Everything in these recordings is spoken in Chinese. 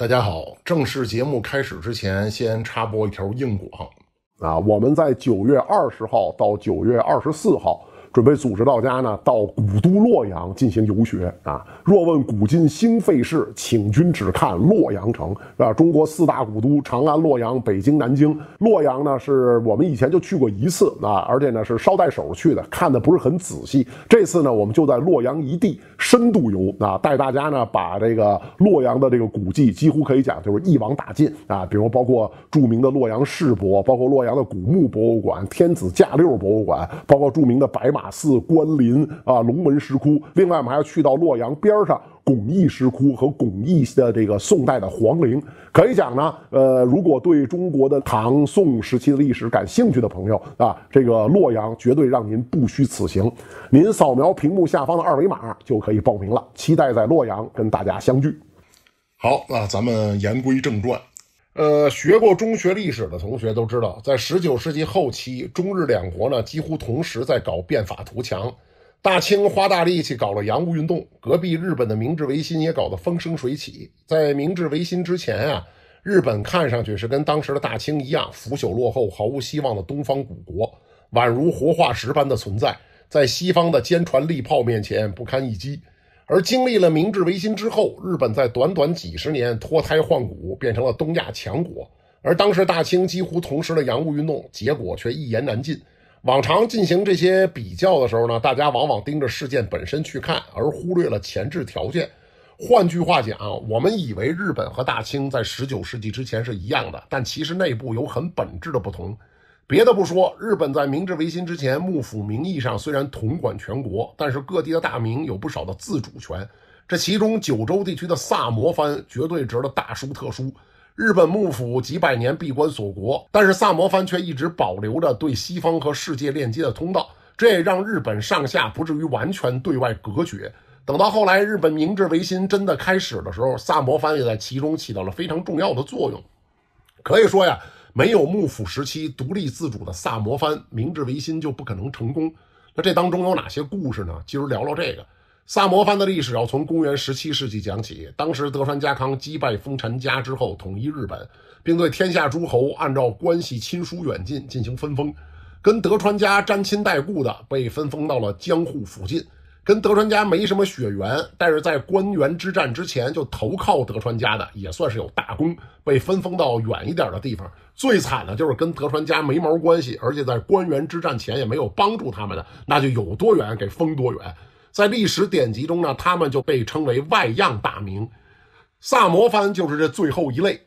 大家好，正式节目开始之前，先插播一条硬广，啊，我们在九月二十号到九月二十四号。准备组织到家呢，到古都洛阳进行游学啊！若问古今兴废事，请君只看洛阳城啊！中国四大古都：长安、洛阳、北京、南京。洛阳呢，是我们以前就去过一次啊，而且呢是捎带手去的，看的不是很仔细。这次呢，我们就在洛阳一地深度游啊，带大家呢把这个洛阳的这个古迹，几乎可以讲就是一网打尽啊！比如包括著名的洛阳世博，包括洛阳的古墓博物馆、天子驾六博物馆，包括著名的白马。大寺关林啊，龙门石窟，另外我们还要去到洛阳边上巩义石窟和巩义的这个宋代的皇陵。可以讲呢，呃，如果对中国的唐宋时期的历史感兴趣的朋友啊，这个洛阳绝对让您不虚此行。您扫描屏幕下方的二维码就可以报名了，期待在洛阳跟大家相聚。好，那咱们言归正传。呃，学过中学历史的同学都知道，在十九世纪后期，中日两国呢几乎同时在搞变法图强。大清花大力气搞了洋务运动，隔壁日本的明治维新也搞得风生水起。在明治维新之前啊，日本看上去是跟当时的大清一样腐朽落后、毫无希望的东方古国，宛如活化石般的存在，在西方的坚船利炮面前不堪一击。而经历了明治维新之后，日本在短短几十年脱胎换骨，变成了东亚强国。而当时大清几乎同时的洋务运动，结果却一言难尽。往常进行这些比较的时候呢，大家往往盯着事件本身去看，而忽略了前置条件。换句话讲，我们以为日本和大清在十九世纪之前是一样的，但其实内部有很本质的不同。别的不说，日本在明治维新之前，幕府名义上虽然统管全国，但是各地的大名有不少的自主权。这其中九州地区的萨摩藩绝对值得大书特书。日本幕府几百年闭关锁国，但是萨摩藩却一直保留着对西方和世界链接的通道，这也让日本上下不至于完全对外隔绝。等到后来日本明治维新真的开始的时候，萨摩藩也在其中起到了非常重要的作用。可以说呀。没有幕府时期独立自主的萨摩藩，明治维新就不可能成功。那这当中有哪些故事呢？今儿聊聊这个。萨摩藩的历史要从公元十七世纪讲起。当时德川家康击败丰臣家之后，统一日本，并对天下诸侯按照关系亲疏远近进行分封，跟德川家沾亲带故的被分封到了江户附近。跟德川家没什么血缘，但是在官员之战之前就投靠德川家的，也算是有大功，被分封到远一点的地方。最惨的就是跟德川家没毛关系，而且在官员之战前也没有帮助他们的，那就有多远给封多远。在历史典籍中呢，他们就被称为外样大名。萨摩藩就是这最后一类，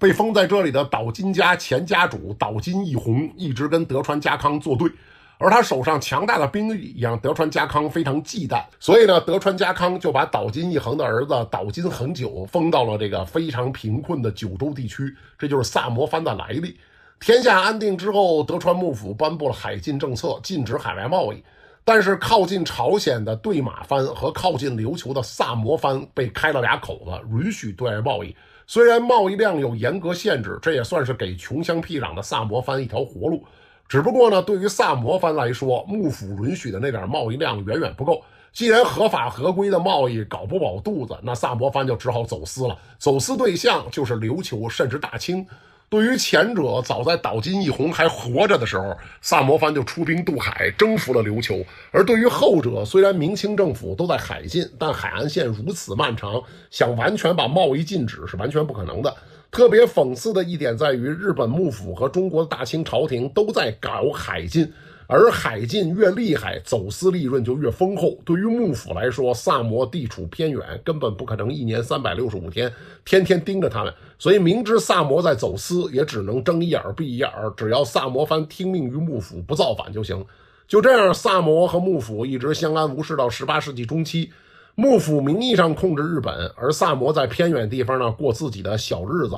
被封在这里的岛津家前家主岛津义弘，一直跟德川家康作对。而他手上强大的兵力，让德川家康非常忌惮，所以呢，德川家康就把岛津义衡的儿子岛津恒久封到了这个非常贫困的九州地区，这就是萨摩藩的来历。天下安定之后，德川幕府颁布了海禁政策，禁止海外贸易。但是靠近朝鲜的对马藩和靠近琉球的萨摩藩被开了俩口子，允许对外贸易。虽然贸易量有严格限制，这也算是给穷乡僻壤的萨摩藩一条活路。只不过呢，对于萨摩藩来说，幕府允许的那点贸易量远远不够。既然合法合规的贸易搞不饱肚子，那萨摩藩就只好走私了。走私对象就是琉球，甚至大清。对于前者，早在岛津义弘还活着的时候，萨摩藩就出兵渡海征服了琉球；而对于后者，虽然明清政府都在海禁，但海岸线如此漫长，想完全把贸易禁止是完全不可能的。特别讽刺的一点在于，日本幕府和中国的大清朝廷都在搞海禁。而海禁越厉害，走私利润就越丰厚。对于幕府来说，萨摩地处偏远，根本不可能一年三百六十五天天天盯着他们。所以，明知萨摩在走私，也只能睁一眼闭一眼。只要萨摩藩听命于幕府，不造反就行。就这样，萨摩和幕府一直相安无事到十八世纪中期。幕府名义上控制日本，而萨摩在偏远地方呢，过自己的小日子。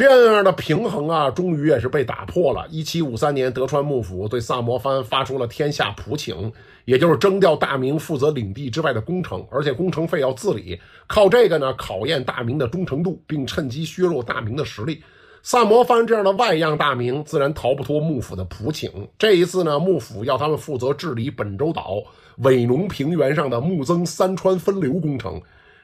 这样的平衡啊，终于也是被打破了。一七五三年，德川幕府对萨摩藩发出了天下普请，也就是征调大明负责领地之外的工程，而且工程费要自理，靠这个呢考验大明的忠诚度，并趁机削弱大明的实力。萨摩藩这样的外样大明自然逃不脱幕府的普请。这一次呢，幕府要他们负责治理本州岛尾农平原上的木曾三川分流工程。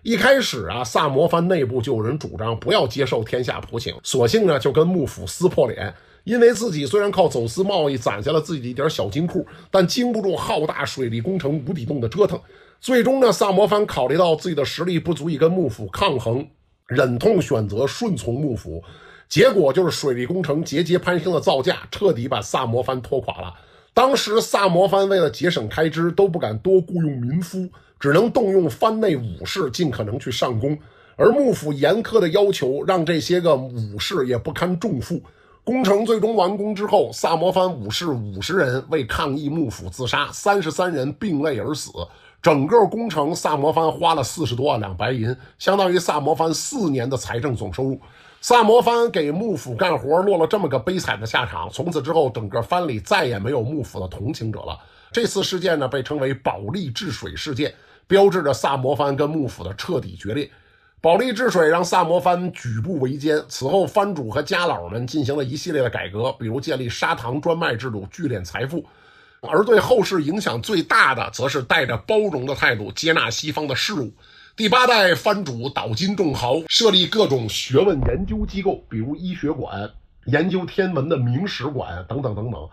一开始啊，萨摩藩内部就有人主张不要接受天下普请，索性呢就跟幕府撕破脸，因为自己虽然靠走私贸易攒下了自己一点小金库，但经不住浩大水利工程无底洞的折腾。最终呢，萨摩藩考虑到自己的实力不足以跟幕府抗衡，忍痛选择顺从幕府，结果就是水利工程节节攀升的造价，彻底把萨摩藩拖垮了。当时萨摩藩为了节省开支，都不敢多雇佣民夫，只能动用藩内武士尽可能去上工。而幕府严苛的要求，让这些个武士也不堪重负。工程最终完工之后，萨摩藩武士五十人为抗议幕府自杀，三十三人并泪而死。整个工程萨摩藩花了四十多万两白银，相当于萨摩藩四年的财政总收入。萨摩藩给幕府干活，落了这么个悲惨的下场。从此之后，整个藩里再也没有幕府的同情者了。这次事件呢，被称为“保利治水事件”，标志着萨摩藩跟幕府的彻底决裂。保利治水让萨摩藩举步维艰。此后，藩主和家老们进行了一系列的改革，比如建立砂糖专卖制度，聚敛财富。而对后世影响最大的，则是带着包容的态度接纳西方的事物。第八代藩主岛津重豪设立各种学问研究机构，比如医学馆、研究天文的明史馆等等等等。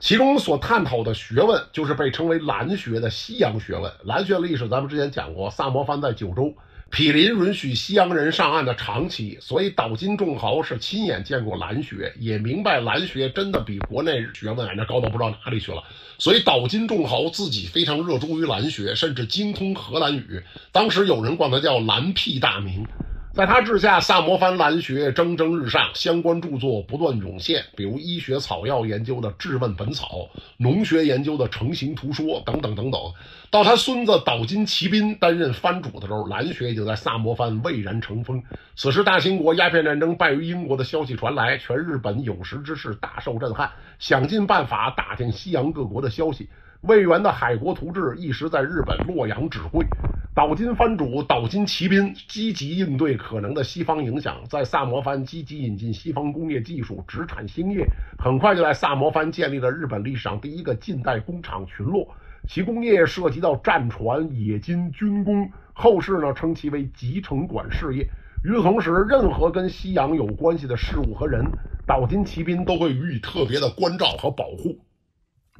其中所探讨的学问，就是被称为兰学的西洋学问。兰学历史，咱们之前讲过，萨摩藩在九州。毗邻允许西洋人上岸的长期，所以岛津重豪是亲眼见过蓝学，也明白蓝学真的比国内学问那高到不知道哪里去了。所以岛津重豪自己非常热衷于蓝学，甚至精通荷兰语。当时有人管他叫“蓝屁大名”。在他治下，萨摩藩兰学蒸蒸日上，相关著作不断涌现，比如医学草药研究的《质问本草》，农学研究的《成形图说》等等等等。到他孙子岛津骑兵担任藩主的时候，兰学已经在萨摩藩蔚然成风。此时，大清国鸦片战争败于英国的消息传来，全日本有识之士大受震撼，想尽办法打听西洋各国的消息。魏源的《海国图志》一时在日本洛阳纸贵，岛津藩主岛津骑兵积极应对可能的西方影响，在萨摩藩积极引进西方工业技术，殖产兴业，很快就在萨摩藩建立了日本历史上第一个近代工厂群落，其工业涉及到战船、冶金、军工，后世呢称其为集成管事业。与此同时，任何跟西洋有关系的事物和人，岛津骑兵都会予以特别的关照和保护。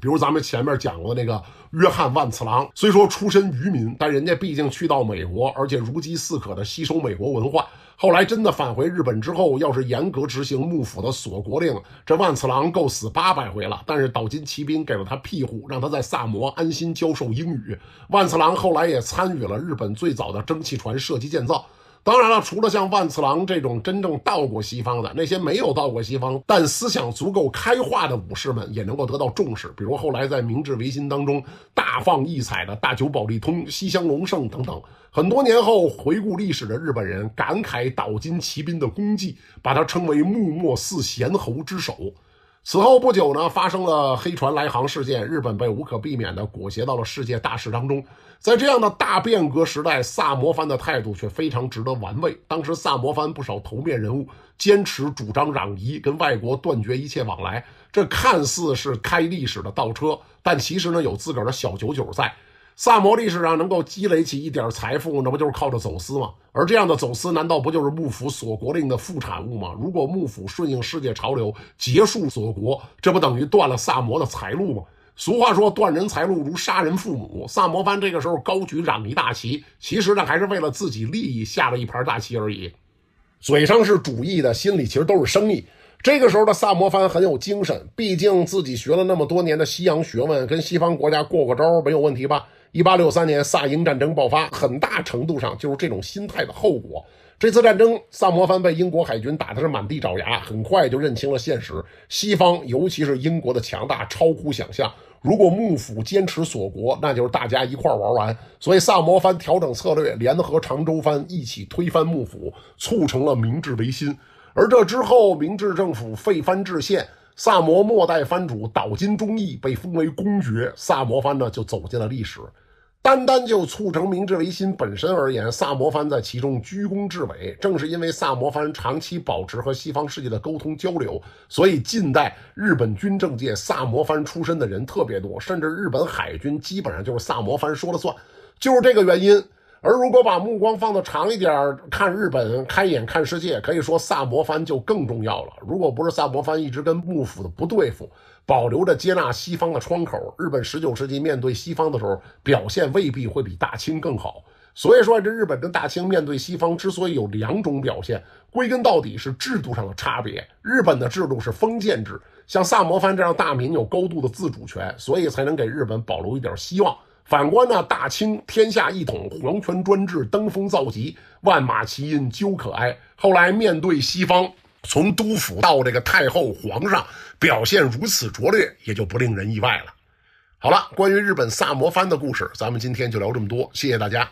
比如咱们前面讲过那个约翰万次郎，虽说出身渔民，但人家毕竟去到美国，而且如饥似渴的吸收美国文化。后来真的返回日本之后，要是严格执行幕府的锁国令，这万次郎够死八百回了。但是岛津骑兵给了他庇护，让他在萨摩安心教授英语。万次郎后来也参与了日本最早的蒸汽船设计建造。当然了，除了像万次郎这种真正到过西方的，那些没有到过西方但思想足够开化的武士们，也能够得到重视。比如后来在明治维新当中大放异彩的大久保利通、西乡隆盛等等。很多年后回顾历史的日本人，感慨岛津骑兵的功绩，把他称为幕末四贤侯之首。此后不久呢，发生了黑船来航事件，日本被无可避免地裹挟到了世界大势当中。在这样的大变革时代，萨摩藩的态度却非常值得玩味。当时萨摩藩不少头面人物坚持主张攘夷，跟外国断绝一切往来，这看似是开历史的倒车，但其实呢，有自个儿的小九九在。萨摩历史上能够积累起一点财富，那不就是靠着走私吗？而这样的走私，难道不就是幕府锁国令的副产物吗？如果幕府顺应世界潮流结束锁国，这不等于断了萨摩的财路吗？俗话说，断人财路如杀人父母。萨摩藩这个时候高举攘夷大旗，其实呢还是为了自己利益下了一盘大棋而已。嘴上是主义的，心里其实都是生意。这个时候的萨摩藩很有精神，毕竟自己学了那么多年的西洋学问，跟西方国家过过招没有问题吧？一八六三年，萨英战争爆发，很大程度上就是这种心态的后果。这次战争，萨摩藩被英国海军打的是满地找牙，很快就认清了现实。西方，尤其是英国的强大，超乎想象。如果幕府坚持锁国，那就是大家一块儿玩完。所以，萨摩藩调整策略，联合长州藩一起推翻幕府，促成了明治维新。而这之后，明治政府废藩置县。萨摩末代藩主岛津忠义被封为公爵，萨摩藩呢就走进了历史。单单就促成明治维新本身而言，萨摩藩在其中居功至伟。正是因为萨摩藩长期保持和西方世界的沟通交流，所以近代日本军政界萨摩藩出身的人特别多，甚至日本海军基本上就是萨摩藩说了算，就是这个原因。而如果把目光放得长一点儿，看日本开眼看世界，可以说萨摩藩就更重要了。如果不是萨摩藩一直跟幕府的不对付，保留着接纳西方的窗口，日本十九世纪面对西方的时候，表现未必会比大清更好。所以说，这日本跟大清面对西方之所以有两种表现，归根到底是制度上的差别。日本的制度是封建制，像萨摩藩这样大明有高度的自主权，所以才能给日本保留一点希望。反观呢，大清天下一统，皇权专制登峰造极，万马齐喑究可哀。后来面对西方，从督府到这个太后皇上，表现如此拙劣，也就不令人意外了。好了，关于日本萨摩藩的故事，咱们今天就聊这么多，谢谢大家。